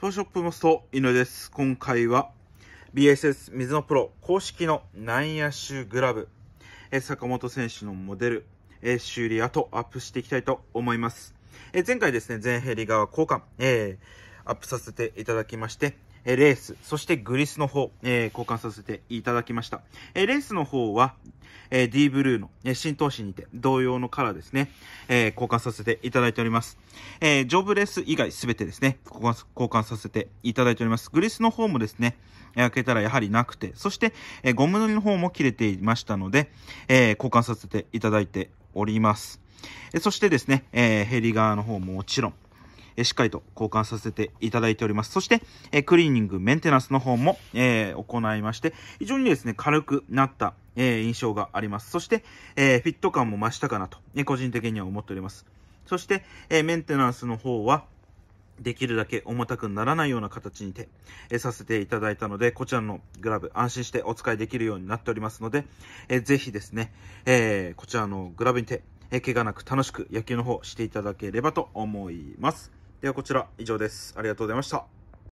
ソーショップモスト井です。今回は BSS 水のプロ公式の内野手グラブ、え坂本選手のモデル、え修理後アップしていきたいと思います。え前回ですね、全ヘリ側交換、えアップさせていただきまして、えレース、そしてグリスの方、え交換させていただきました。えレースの方はえー、D ブルーの、えー、新投資にて同様のカラーですね、えー、交換させていただいております。えー、ジョブレス以外すべてですね交換、交換させていただいております。グリスの方もですね、開けたらやはりなくて、そして、えー、ゴムのりの方も切れていましたので、えー、交換させていただいております。そしてですね、えー、ヘリ側の方ももちろん、えしっかりと交換させていただいております。そして、えクリーニング、メンテナンスの方も、え行いまして、非常にですね、軽くなった、え印象があります。そして、えフィット感も増したかなと、え個人的には思っております。そして、えメンテナンスの方は、できるだけ重たくならないような形にて、えさせていただいたので、こちらのグラブ安心してお使いできるようになっておりますので、えぜひですね、えー、こちらのグラブにて、え怪我なく楽しく野球の方していただければと思います。ではこちら以上です。ありがとうございました。